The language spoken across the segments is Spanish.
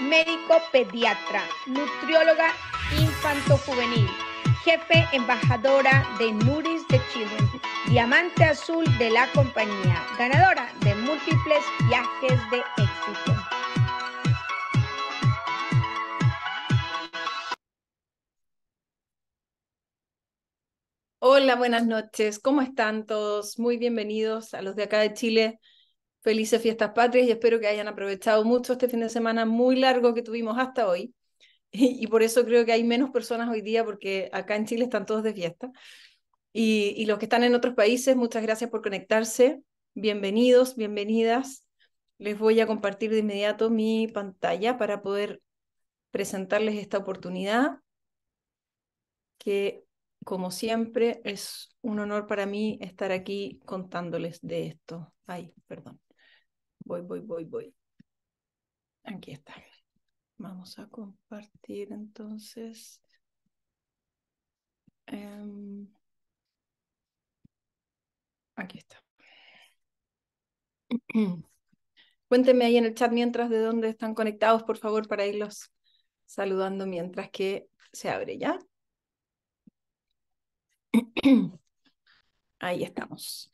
médico pediatra, nutrióloga infantojuvenil, jefe embajadora de Nuris de Chile, diamante azul de la compañía, ganadora de múltiples viajes de éxito. Hola, buenas noches. ¿Cómo están todos? Muy bienvenidos a los de acá de Chile Felices fiestas patrias y espero que hayan aprovechado mucho este fin de semana muy largo que tuvimos hasta hoy. Y, por eso creo que hay menos personas hoy día porque acá en Chile están todos de fiesta. Y, y los que están en otros países, muchas gracias por conectarse. Bienvenidos, bienvenidas. Les voy a compartir de inmediato mi pantalla para poder presentarles esta oportunidad que como siempre, es un honor para mí estar aquí contándoles de esto. Ay, perdón voy, voy, voy, voy. Aquí está. Vamos a compartir entonces. Em, aquí está. Cuéntenme ahí en el chat mientras de dónde están conectados, por favor, para irlos saludando mientras que se abre ya. Ahí estamos.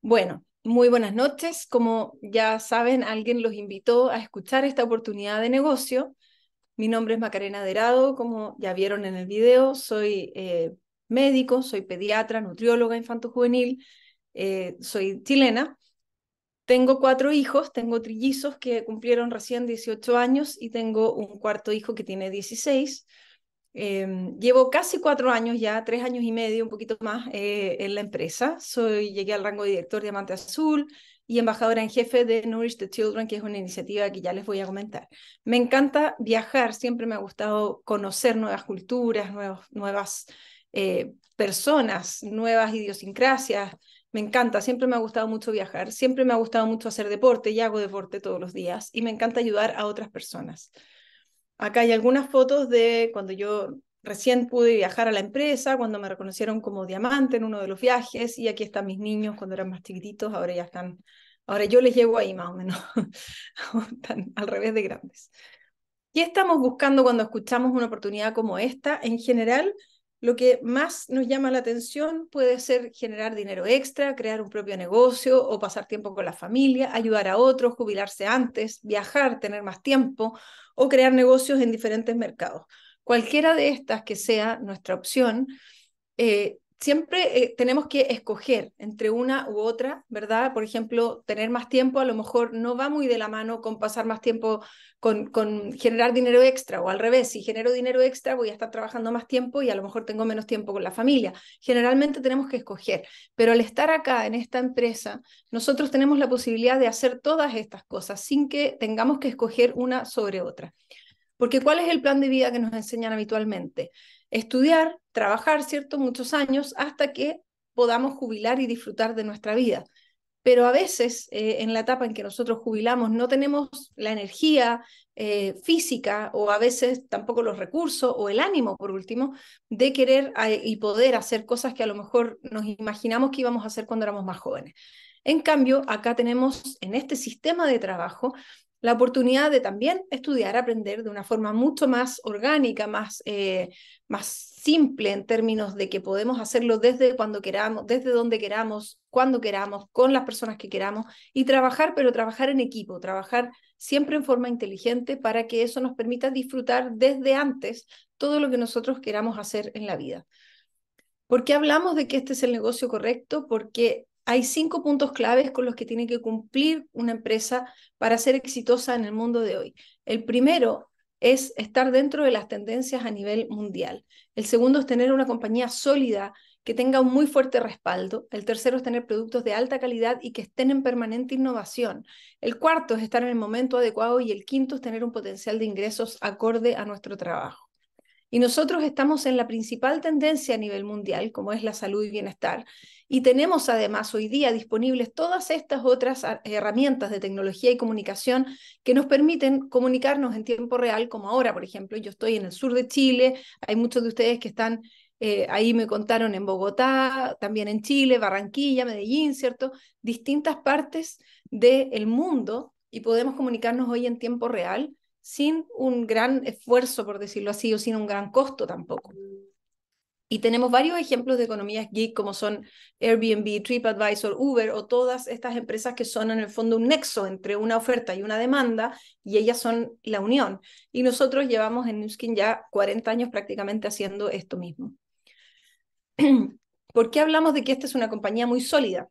Bueno, muy buenas noches. Como ya saben, alguien los invitó a escuchar esta oportunidad de negocio. Mi nombre es Macarena Derado, como ya vieron en el video, soy eh, médico, soy pediatra, nutrióloga infanto-juvenil, eh, soy chilena. Tengo cuatro hijos, tengo trillizos que cumplieron recién 18 años y tengo un cuarto hijo que tiene 16. Em, llevo casi cuatro años ya, tres años y medio, un poquito más, eh, en la empresa. Soy, llegué al rango de director de Diamante Azul y embajadora en jefe de Nourish the Children, que es una iniciativa que ya les voy a comentar. Me encanta viajar, siempre me ha gustado conocer nuevas culturas, nuevos, nuevas eh, personas, nuevas idiosincrasias. Me encanta, siempre me ha gustado mucho viajar, siempre me ha gustado mucho hacer deporte y hago deporte todos los días y me encanta ayudar a otras personas. Acá hay algunas fotos de cuando yo recién pude viajar a la empresa, cuando me reconocieron como diamante en uno de los viajes, y aquí están mis niños cuando eran más chiquititos, ahora ya están, ahora yo les llevo ahí más o menos, al revés de grandes. ¿Qué estamos buscando cuando escuchamos una oportunidad como esta? En general, lo que más nos llama la atención puede ser generar dinero extra, crear un propio negocio o pasar tiempo con la familia, ayudar a otros, jubilarse antes, viajar, tener más tiempo o crear negocios en diferentes mercados. Cualquiera de estas que sea nuestra opción, eh, siempre eh, tenemos que escoger entre una u otra, ¿verdad? Por ejemplo, tener más tiempo a lo mejor no va muy de la mano con pasar más tiempo con, con, generar dinero extra o al revés, si genero dinero extra voy a estar trabajando más tiempo y a lo mejor tengo menos tiempo con la familia. Generalmente tenemos que escoger, pero al estar acá en esta empresa, nosotros tenemos la posibilidad de hacer todas estas cosas sin que tengamos que escoger una sobre otra. Porque ¿cuál es el plan de vida que nos enseñan habitualmente? estudiar, trabajar, ¿cierto? Muchos años hasta que podamos jubilar y disfrutar de nuestra vida. Pero a veces eh, en la etapa en que nosotros jubilamos no tenemos la energía eh, física o a veces tampoco los recursos o el ánimo, por último, de querer eh, y poder hacer cosas que a lo mejor nos imaginamos que íbamos a hacer cuando éramos más jóvenes. En cambio, acá tenemos en este sistema de trabajo la oportunidad de también estudiar, aprender de una forma mucho más orgánica, más, eh, más simple en términos de que podemos hacerlo desde cuando queramos, desde donde queramos, cuando queramos, con las personas que queramos y trabajar, pero trabajar en equipo, trabajar siempre en forma inteligente para que eso nos permita disfrutar desde antes todo lo que nosotros queramos hacer en la vida. ¿Por qué hablamos de que este es el negocio correcto? Porque hay cinco puntos claves con los que tiene que cumplir una empresa para ser exitosa en el mundo de hoy. El primero es estar dentro de las tendencias a nivel mundial. El segundo es tener una compañía sólida que tenga un muy fuerte respaldo. El tercero es tener productos de alta calidad y que estén en permanente innovación. El cuarto es estar en el momento adecuado y el quinto es tener un potencial de ingresos acorde a nuestro trabajo. Y nosotros estamos en la principal tendencia a nivel mundial, como es la salud y bienestar. Y tenemos además hoy día disponibles todas estas otras ah, herramientas de tecnología y comunicación que nos permiten comunicarnos en tiempo real, como ahora, por ejemplo, yo estoy en el sur de Chile, hay muchos de ustedes que están eh, ahí me contaron en Bogotá, también en Chile, Barranquilla, Medellín, ¿cierto? Distintas partes del mundo y podemos comunicarnos hoy en tiempo real sin un gran esfuerzo, por decirlo así, o sin un gran costo tampoco. Y tenemos varios ejemplos de economías geek como son Airbnb, TripAdvisor, Uber o todas estas empresas que son en el fondo un nexo entre una oferta y una demanda y ellas son la unión. Y nosotros llevamos en Newskin ya 40 años prácticamente haciendo esto mismo. ¿Por qué hablamos de que esta es una compañía muy sólida?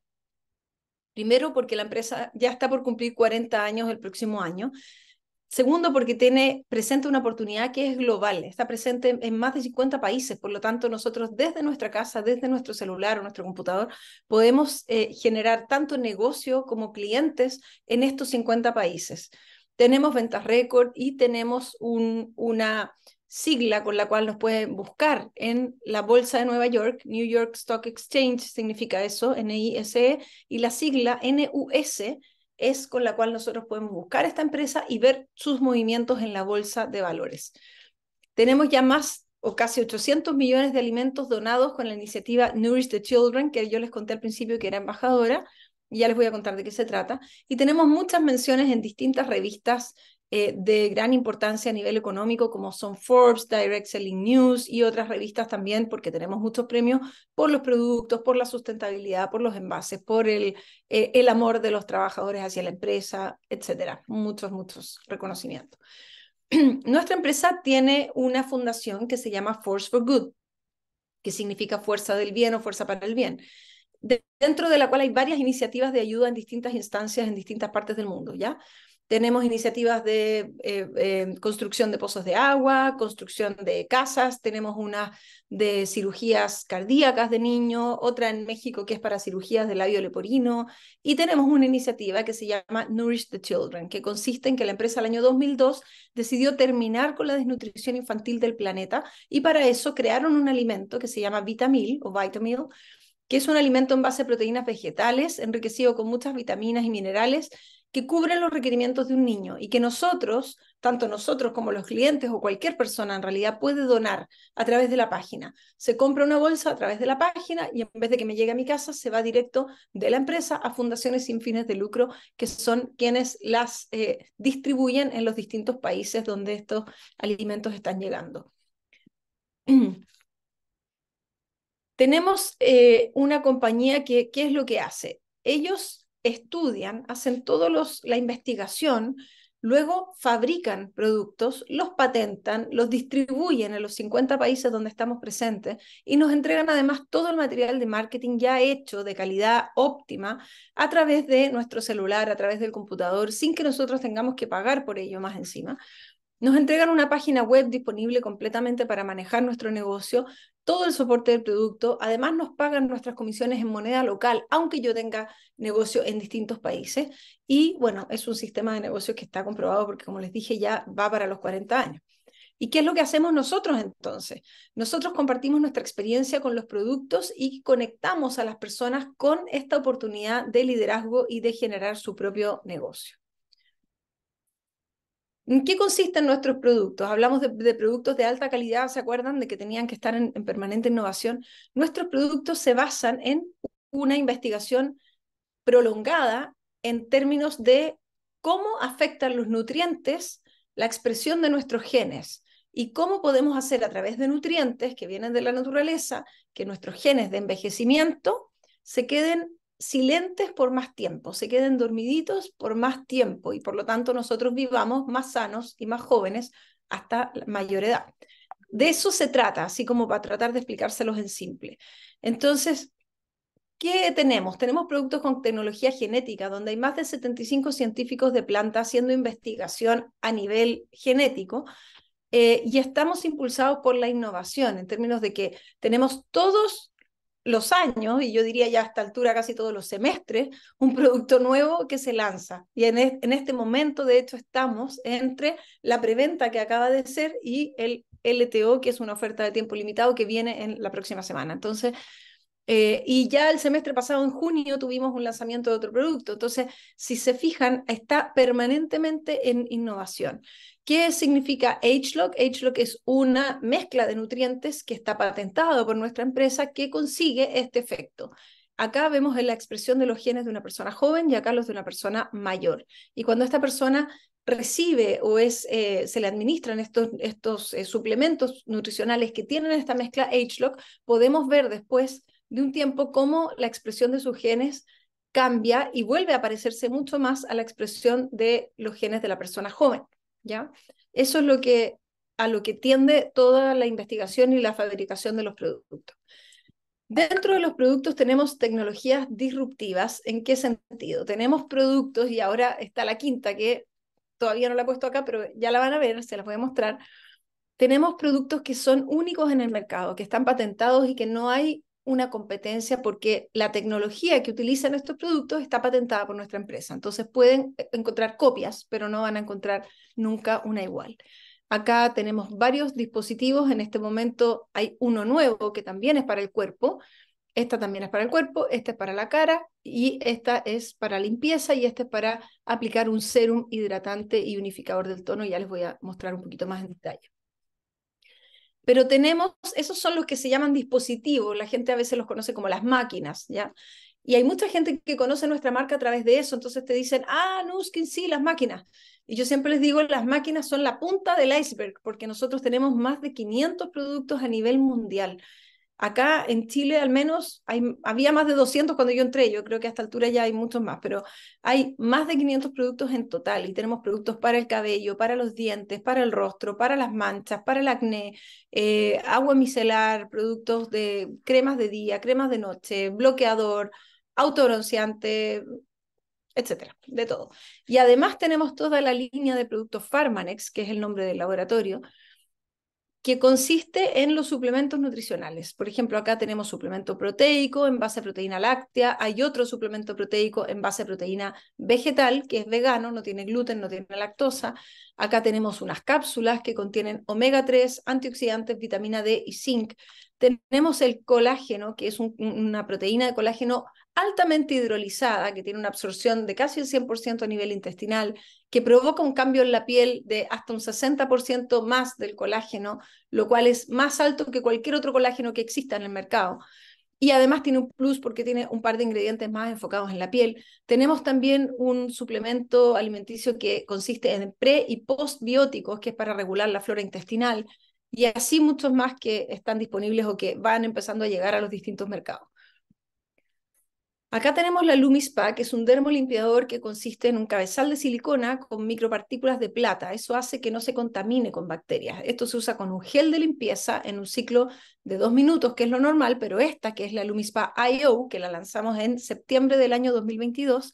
Primero porque la empresa ya está por cumplir 40 años el próximo año Segundo, porque tiene presente una oportunidad que es global, está presente en más de 50 países, por lo tanto nosotros desde nuestra casa, desde nuestro celular o nuestro computador, podemos eh, generar tanto negocio como clientes en estos 50 países. Tenemos ventas récord y tenemos un, una sigla con la cual nos pueden buscar en la Bolsa de Nueva York, New York Stock Exchange significa eso, NISE, y la sigla NUS es con la cual nosotros podemos buscar esta empresa y ver sus movimientos en la bolsa de valores. Tenemos ya más o casi 800 millones de alimentos donados con la iniciativa Nourish the Children, que yo les conté al principio que era embajadora, y ya les voy a contar de qué se trata. Y tenemos muchas menciones en distintas revistas eh, de gran importancia a nivel económico, como son Forbes, Direct Selling News y otras revistas también, porque tenemos muchos premios por los productos, por la sustentabilidad, por los envases, por el, eh, el amor de los trabajadores hacia la empresa, etcétera. Muchos, muchos reconocimientos. Nuestra empresa tiene una fundación que se llama Force for Good, que significa fuerza del bien o fuerza para el bien dentro de la cual hay varias iniciativas de ayuda en distintas instancias, en distintas partes del mundo, ¿ya? Tenemos iniciativas de eh, eh, construcción de pozos de agua, construcción de casas, tenemos una de cirugías cardíacas de niños, otra en México que es para cirugías de labio leporino, y tenemos una iniciativa que se llama Nourish the Children, que consiste en que la empresa el año 2002 decidió terminar con la desnutrición infantil del planeta y para eso crearon un alimento que se llama Vitamil o Vitamil, que es un alimento en base a proteínas vegetales, enriquecido con muchas vitaminas y minerales, que cubren los requerimientos de un niño y que nosotros, tanto nosotros como los clientes o cualquier persona en realidad puede donar a través de la página. Se compra una bolsa a través de la página y en vez de que me llegue a mi casa, se va directo de la empresa a fundaciones sin fines de lucro, que son quienes las eh, distribuyen en los distintos países donde estos alimentos están llegando. Tenemos eh, una compañía que, ¿qué es lo que hace? Ellos estudian, hacen toda la investigación, luego fabrican productos, los patentan, los distribuyen en los 50 países donde estamos presentes y nos entregan además todo el material de marketing ya hecho de calidad óptima a través de nuestro celular, a través del computador, sin que nosotros tengamos que pagar por ello más encima. Nos entregan una página web disponible completamente para manejar nuestro negocio, todo el soporte del producto. Además, nos pagan nuestras comisiones en moneda local, aunque yo tenga negocio en distintos países. Y bueno, es un sistema de negocios que está comprobado porque, como les dije, ya va para los 40 años. ¿Y qué es lo que hacemos nosotros entonces? Nosotros compartimos nuestra experiencia con los productos y conectamos a las personas con esta oportunidad de liderazgo y de generar su propio negocio. ¿En qué consisten nuestros productos? Hablamos de, productos de alta calidad, ¿se acuerdan de que tenían que estar en permanente innovación? Nuestros productos se basan en una investigación prolongada en términos de cómo afectan los nutrientes la expresión de nuestros genes y cómo podemos hacer a través de nutrientes que vienen de la naturaleza que nuestros genes de envejecimiento se queden silentes por más tiempo, se queden dormiditos por más tiempo y por lo tanto nosotros vivamos más sanos y más jóvenes hasta la mayor edad. De eso se trata, así como para tratar de explicárselos en simple. Entonces, ¿Qué tenemos? Tenemos productos con tecnología genética, donde hay más de 75 científicos de planta haciendo investigación a nivel genético. Eh, y estamos impulsados por la innovación en términos de que tenemos todos los años, y yo diría ya a esta altura casi todos los semestres, un producto nuevo que se lanza. Y en, en este momento, de hecho, estamos entre la preventa que acaba de ser y el LTO, que es una oferta de tiempo limitado que viene en la próxima semana. Entonces, eh, y ya el semestre pasado, en junio, tuvimos un lanzamiento de otro producto. Entonces, si se fijan, está permanentemente en innovación. ¿Qué significa HLOC? HLOC es una mezcla de nutrientes que está patentado por nuestra empresa que consigue este efecto. Acá vemos la expresión de los genes de una persona joven y acá los de una persona mayor. Y cuando esta persona recibe o es, eh, se le administran estos, estos eh, suplementos nutricionales que tienen esta mezcla HLOC, podemos ver después de un tiempo cómo la expresión de sus genes cambia y vuelve a parecerse mucho más a la expresión de los genes de la persona joven, ¿ya? Eso es lo que a lo que tiende toda la investigación y la fabricación de los productos. Dentro de los productos tenemos tecnologías disruptivas. ¿En qué sentido? Tenemos productos y ahora está la quinta que todavía no la he puesto acá, pero ya la van a ver, se las voy a mostrar. Tenemos productos que son únicos en el mercado, que están patentados y que no hay una competencia porque la tecnología que utilizan estos productos está patentada por nuestra empresa. Entonces pueden eh, encontrar copias, pero no van a encontrar nunca una igual. Acá tenemos varios dispositivos. En este momento hay uno nuevo que también es para el cuerpo. Esta también es para el cuerpo, esta es para la cara y esta es para limpieza y esta es para aplicar un serum hidratante y unificador del tono. Ya les voy a mostrar un poquito más en detalle. Pero tenemos, esos son los que se llaman dispositivos, la gente a veces los conoce como las máquinas, ¿ya? Y hay mucha gente que conoce nuestra marca a través de eso, entonces te dicen, ah, Nuskin, sí, las máquinas. Y yo siempre les digo, las máquinas son la punta del iceberg, porque nosotros tenemos más de 500 productos a nivel mundial. Acá en Chile al menos había más de 200 cuando yo entré, yo creo que a esta altura ya hay muchos más, pero hay más de 500 productos en total y tenemos productos para el cabello, para los dientes, para el rostro, para las manchas, para el acné, eh, agua micelar, productos de cremas de día, cremas de noche, bloqueador, autobronceante, etcétera, de todo. Y además tenemos toda la línea de productos Farmanex, que es el nombre del laboratorio, que consiste en los suplementos nutricionales. Por ejemplo, acá tenemos suplemento proteico en base a proteína láctea, hay otro suplemento proteico en base a proteína vegetal, que es vegano, no tiene gluten, no tiene lactosa. Acá tenemos unas cápsulas que contienen omega 3, antioxidantes, vitamina D y zinc. Tenemos el colágeno, que es una proteína de colágeno altamente hidrolizada, que tiene una absorción de casi el 100% a nivel intestinal, que provoca un cambio en la piel de hasta un 60% más del colágeno, lo cual es más alto que cualquier otro colágeno que exista en el mercado. Y además tiene un plus porque tiene un par de ingredientes más enfocados en la piel. Tenemos también un suplemento alimenticio que consiste en pre y postbióticos, que es para regular la flora intestinal, y así muchos más que están disponibles o que van empezando a llegar a los distintos mercados. Acá tenemos la Lumispa, que es un dermolimpiador que consiste en un cabezal de silicona con micropartículas de plata. Eso hace que no se contamine con bacterias. Esto se usa con un gel de limpieza en un ciclo de dos minutos, que es lo normal, pero esta, que es la Lumispa IO, que la lanzamos en septiembre del año 2022,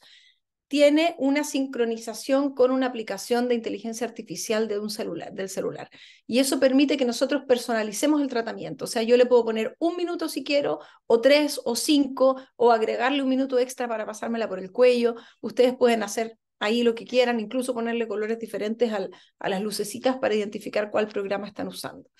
tiene una sincronización con una aplicación de inteligencia artificial de un celular, del celular. Y eso permite que nosotros personalicemos el tratamiento. O sea, yo le puedo poner un minuto si quiero, o tres, o cinco, o agregarle un minuto extra para pasármela por el cuello. Ustedes pueden hacer ahí lo que quieran, incluso ponerle colores diferentes a las lucecitas para identificar cuál programa están usando.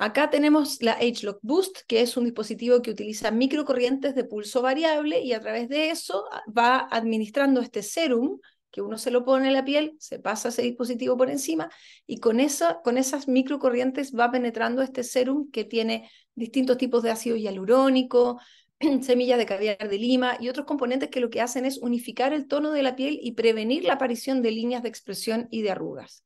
Acá tenemos la H-Lock Boost, que es un dispositivo que utiliza microcorrientes de pulso variable y a través de eso ah, va administrando este serum que uno se lo pone en la piel, se pasa ese dispositivo por encima y con, con esas microcorrientes va penetrando este serum que tiene distintos tipos de ácido hialurónico, semillas de caviar de lima y otros componentes que lo que hacen es unificar el tono de la piel y prevenir la aparición de líneas de expresión y de arrugas.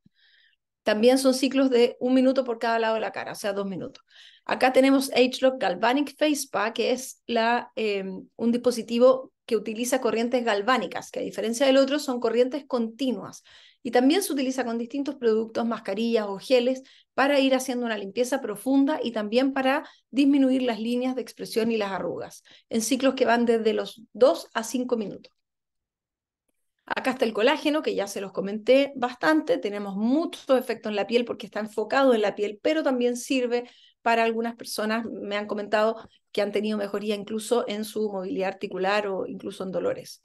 También son ciclos de un minuto por cada lado de la cara, o sea, dos minutos. Acá tenemos H-Lock Galvanic Face Pack, que es eh, un dispositivo que utiliza corrientes galvánicas, que a diferencia del otro son corrientes continuas. Y también se utiliza con distintos productos, mascarillas o geles, para ir haciendo una limpieza profunda y también para disminuir las líneas de expresión y las arrugas, en ciclos que van desde los 2 a 5 minutos. Acá está el colágeno, que ya se los comenté bastante, tenemos mucho efecto en la piel porque está enfocado en la piel, pero también sirve para algunas personas, me han comentado que han tenido mejoría incluso en su movilidad articular o incluso en dolores.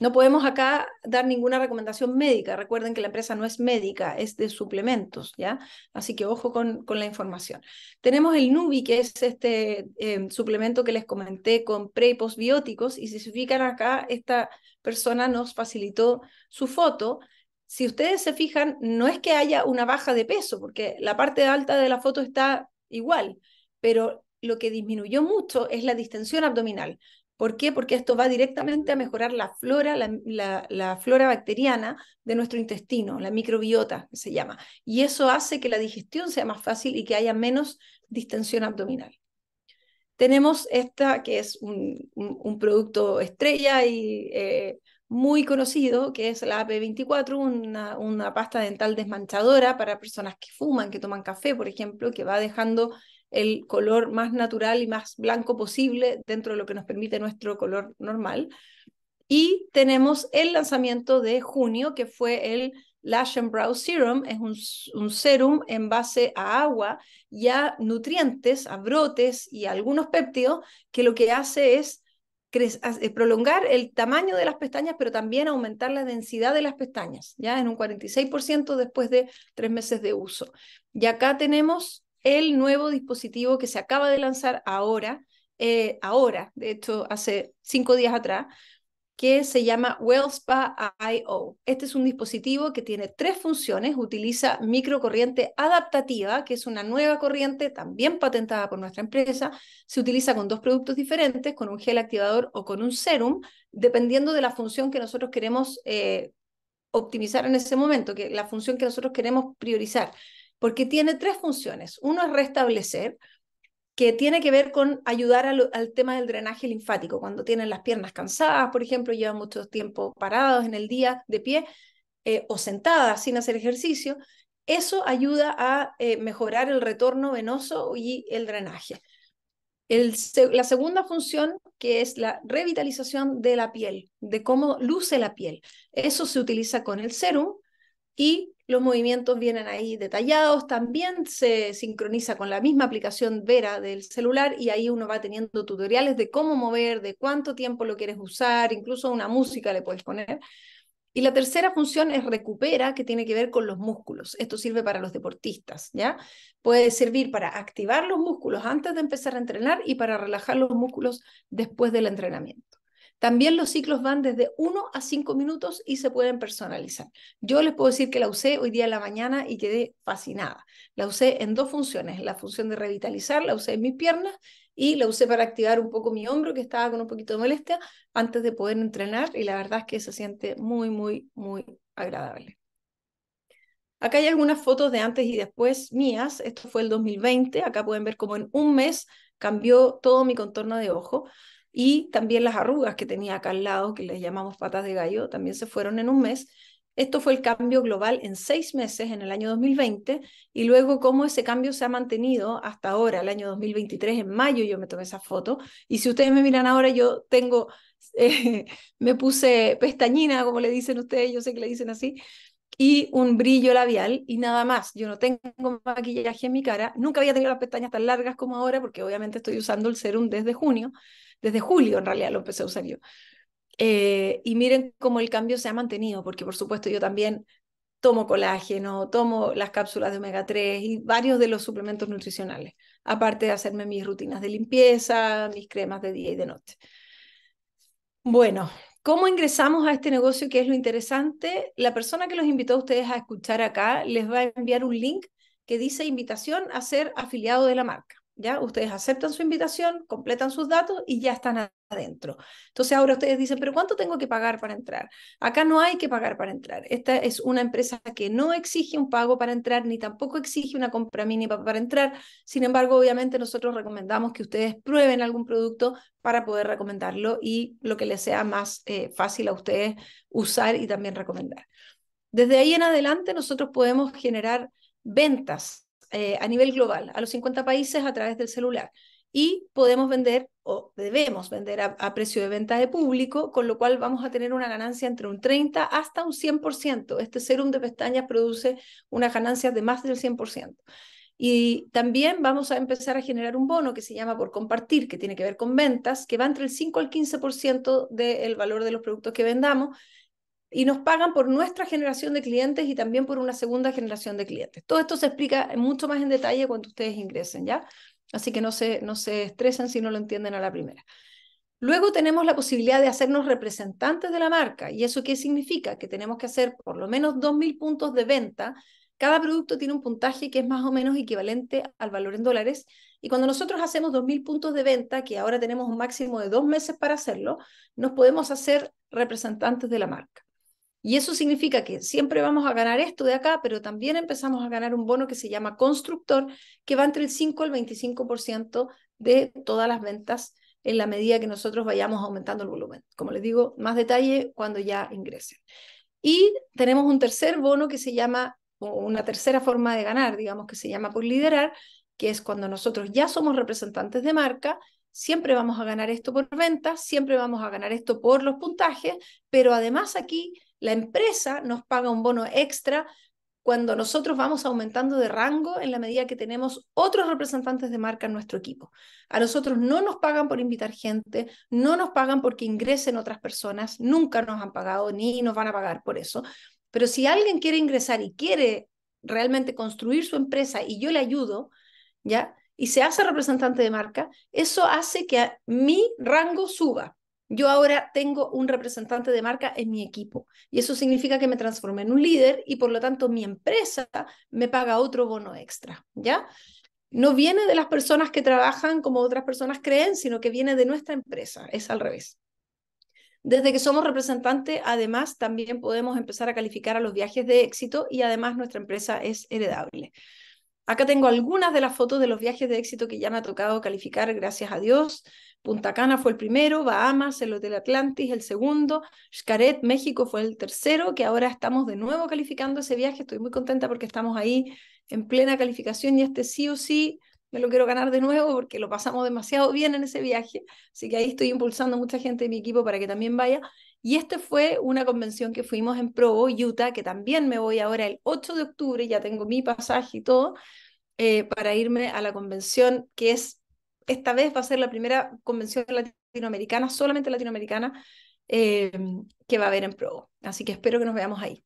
No podemos acá dar ninguna recomendación médica. Recuerden que la empresa no es médica, es de suplementos, ¿ya? Así que ojo con, la información. Tenemos el Nubi, que es este em, suplemento que les comenté con pre y postbióticos. Y si se fijan acá, esta persona nos facilitó su foto. Si ustedes se fijan, no es que haya una baja de peso, porque la parte alta de la foto está igual, pero lo que disminuyó mucho es la distensión abdominal. ¿Por qué? Porque esto va directamente a mejorar la flora, la, flora bacteriana de nuestro intestino, la microbiota que se llama. Y eso hace que la digestión sea más fácil y que haya menos distensión abdominal. Tenemos esta que es un, producto estrella y eh, muy conocido, que es la AP24, una pasta dental desmanchadora para personas que fuman, que toman café, por ejemplo, que va dejando el color más natural y más blanco posible dentro de lo que nos permite nuestro color normal. Y tenemos el lanzamiento de junio, que fue el Lash and Brow Serum. Es un, un serum en base a agua y a nutrientes, a brotes y algunos péptidos, que lo que hace es eh, prolongar el tamaño de las pestañas, pero también aumentar la densidad de las pestañas, ya en un 46% después de tres meses de uso. Y acá tenemos el nuevo dispositivo que se acaba de lanzar ahora, eh, ahora, de hecho hace cinco días atrás, que se llama WellSpa IO. Este es un dispositivo que tiene tres funciones, utiliza microcorriente adaptativa, que es una nueva corriente también patentada por nuestra empresa, se utiliza con dos productos diferentes, con un gel activador o con un serum, dependiendo de la función que nosotros queremos eh, optimizar en ese momento, que la función que nosotros queremos priorizar porque tiene tres funciones. Uno es restablecer, que tiene que ver con ayudar al, tema del drenaje linfático. Cuando tienen las piernas cansadas, por ejemplo, llevan mucho tiempo parados en el día de pie eh, o sentadas sin hacer ejercicio, eso ayuda a eh, mejorar el retorno venoso y el drenaje. la segunda función, que es la revitalización de la piel, de cómo luce la piel. Eso se utiliza con el serum, y los movimientos vienen ahí detallados, también se sincroniza con la misma aplicación Vera del celular y ahí uno va teniendo tutoriales de cómo mover, de cuánto tiempo lo quieres usar, incluso una música le puedes poner. Y la tercera función es recupera, que tiene que ver con los músculos. Esto sirve para los deportistas, ¿ya? Puede servir para activar los músculos antes de empezar a entrenar y para relajar los músculos después del entrenamiento. También los ciclos van desde 1 a 5 minutos y se pueden personalizar. Yo les puedo decir que la usé hoy día en la mañana y quedé fascinada. La usé en dos funciones, la función de revitalizar, la usé en mis piernas y la usé para activar un poco mi hombro que estaba con un poquito de molestia antes de poder entrenar y la verdad es que se siente muy, muy, muy agradable. Acá hay algunas fotos de antes y después mías. Esto fue el 2020. Acá pueden ver cómo en un mes cambió todo mi contorno de ojo y también las arrugas que tenía acá al lado, que les llamamos patas de gallo, también se fueron en un mes. Esto fue el cambio global en seis meses en el año 2020 y luego cómo ese cambio se ha mantenido hasta ahora, el año 2023, en mayo yo me tomé esa foto y si ustedes me miran ahora yo tengo, eh, me puse pestañina, como le dicen ustedes, yo sé que le dicen así, y un brillo labial y nada más. Yo no tengo maquillaje en mi cara. Nunca había tenido las pestañas tan largas como ahora porque obviamente estoy usando el serum desde junio, desde julio en realidad lo empecé a usar yo. Eh, y miren cómo el cambio se ha mantenido, porque por supuesto yo también tomo colágeno, tomo las cápsulas de omega 3 y varios de los suplementos nutricionales, aparte de hacerme mis rutinas de limpieza, mis cremas de día y de noche. Bueno, ¿Cómo ingresamos a este negocio que es lo interesante? La persona que los invitó a ustedes a escuchar acá les va a enviar un link que dice invitación a ser afiliado de la marca. Ustedes aceptan su invitación, completan sus datos y ya están adentro. Entonces ahora ustedes dicen, pero ¿cuánto tengo que pagar para entrar? Acá no hay que pagar para entrar. Esta es una empresa que no exige un pago para entrar ni tampoco exige una compra mínima para entrar. Sin embargo, obviamente nosotros recomendamos que ustedes prueben algún producto para poder recomendarlo y lo que les sea más eh, fácil a ustedes usar y también recomendar. Desde ahí en adelante nosotros podemos generar ventas eh, a nivel global, a los 50 países a través del celular. Y podemos vender o debemos vender a, precio de venta de público, con lo cual vamos a tener una ganancia entre un 30 hasta un 100%. Este serum de pestañas produce una ganancia de más del 100%. Y también vamos a empezar a generar un bono que se llama por compartir, que tiene que ver con ventas, que va entre el 5 al 15% del valor de los productos que vendamos y nos pagan por nuestra generación de clientes y también por una segunda generación de clientes. Todo esto se explica mucho más en detalle cuando ustedes ingresen, ¿ya? Así que no se, no se estresen si no lo entienden a la primera. Luego tenemos la posibilidad de hacernos representantes de la marca. ¿Y eso qué significa? Que tenemos que hacer por lo menos 2.000 puntos de venta. Cada producto tiene un puntaje que es más o menos equivalente al valor en dólares. Y cuando nosotros hacemos 2.000 puntos de venta, que ahora tenemos un máximo de dos meses para hacerlo, nos podemos hacer representantes de la marca. Y eso significa que siempre vamos a ganar esto de acá, pero también empezamos a ganar un bono que se llama constructor, que va entre el 5 al 25% de todas las ventas en la medida que nosotros vayamos aumentando el volumen. Como les digo, más detalle cuando ya ingresen. Y tenemos un tercer bono que se llama, o una tercera forma de ganar, digamos, que se llama por liderar, que es cuando nosotros ya somos representantes de marca, siempre vamos a ganar esto por ventas, siempre vamos a ganar esto por los puntajes, pero además aquí la empresa nos paga un bono extra cuando nosotros vamos aumentando de rango en la medida que tenemos otros representantes de marca en nuestro equipo. A nosotros no nos pagan por invitar gente, no nos pagan porque ingresen otras personas, nunca nos han pagado ni nos van a pagar por eso. Pero si alguien quiere ingresar y quiere realmente construir su empresa y yo le ayudo, ¿ya? Y se hace representante de marca, eso hace que mi rango suba. Yo ahora tengo un representante de marca en mi equipo y eso significa que me transformé en un líder y por lo tanto mi empresa me paga otro bono extra, ¿ya? No viene de las personas que trabajan como otras personas creen, sino que viene de nuestra empresa, es al revés. Desde que somos representante, además, también podemos empezar a calificar a los viajes de éxito y además nuestra empresa es heredable. Acá tengo algunas de las fotos de los viajes de éxito que ya me ha tocado calificar, gracias a Dios. Punta Cana fue el primero, Bahamas, el Hotel Atlantis el segundo, Xcaret, México fue el tercero, que ahora estamos de nuevo calificando ese viaje, estoy muy contenta porque estamos ahí en plena calificación y este sí o sí me lo quiero ganar de nuevo porque lo pasamos demasiado bien en ese viaje, así que ahí estoy impulsando a mucha gente de mi equipo para que también vaya. Y esta fue una convención que fuimos en Provo, Utah, que también me voy ahora el 8 de octubre, ya tengo mi pasaje y todo, eh, para irme a la convención que es esta vez va a ser la primera convención latinoamericana, solamente latinoamericana, em, que va a haber en Provo. Así que espero que nos veamos ahí.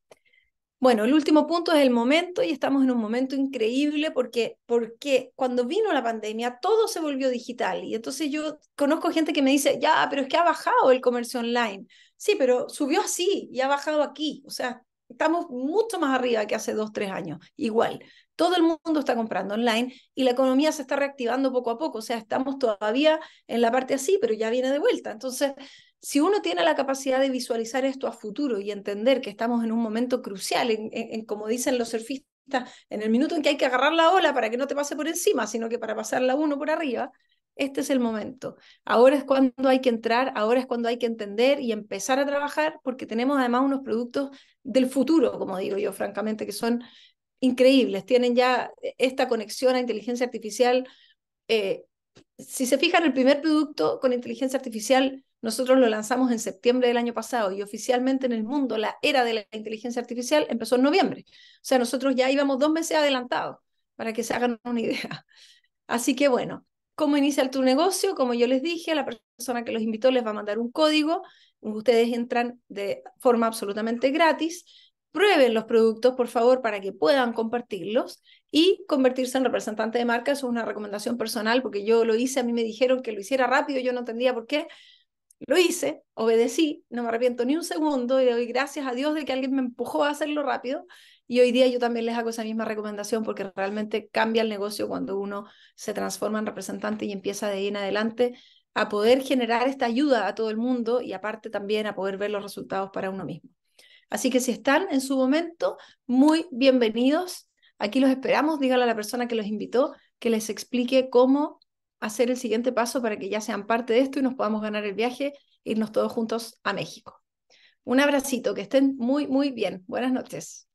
Bueno, el último punto es el momento y estamos en un momento increíble porque, porque cuando vino la pandemia todo se volvió digital y entonces yo conozco gente que me dice, ya, pero es que ha bajado el comercio online. Sí, pero subió así y ha bajado aquí. O sea, estamos mucho más arriba que hace dos, tres años, igual todo el mundo está comprando online y la economía se está reactivando poco a poco. O sea, estamos todavía en la parte así, pero ya viene de vuelta. Entonces, si uno tiene la capacidad de visualizar esto a futuro y entender que estamos en un momento crucial, en, como dicen los surfistas, en el minuto en que hay que agarrar la ola para que no te pase por encima, sino que para pasarla uno por arriba, este es el momento. Ahora es cuando hay que entrar, ahora es cuando hay que entender y empezar a trabajar, porque tenemos además unos productos del futuro, como digo yo, francamente, que son increíbles, tienen ya esta conexión a inteligencia artificial. Eh, si se fijan, el primer producto con inteligencia artificial nosotros lo lanzamos en septiembre del año pasado y oficialmente en el mundo la era de la inteligencia artificial empezó en noviembre. O sea, nosotros ya íbamos dos meses adelantados, para que se hagan una idea. Así que bueno, ¿cómo inicia tu negocio? Como yo les dije, la persona que los invitó les va a mandar un código. Ustedes entran de forma absolutamente gratis prueben los productos, por favor, para que puedan compartirlos y convertirse en representante de marca. Eso es una recomendación personal porque yo lo hice, a mí me dijeron que lo hiciera rápido, yo no entendía por qué. Lo hice, obedecí, no me arrepiento ni un segundo y doy gracias a Dios de que alguien me empujó a hacerlo rápido. Y hoy día yo también les hago esa misma recomendación porque realmente cambia el negocio cuando uno se transforma en representante y empieza de ahí en adelante a poder generar esta ayuda a todo el mundo y aparte también a poder ver los resultados para uno mismo. Así que si están en su momento, muy bienvenidos. Aquí los esperamos. díganle a la persona que los invitó que les explique cómo hacer el siguiente paso para que ya sean parte de esto y nos podamos ganar el viaje, irnos todos juntos a México. Un abracito, que estén muy, muy bien. Buenas noches.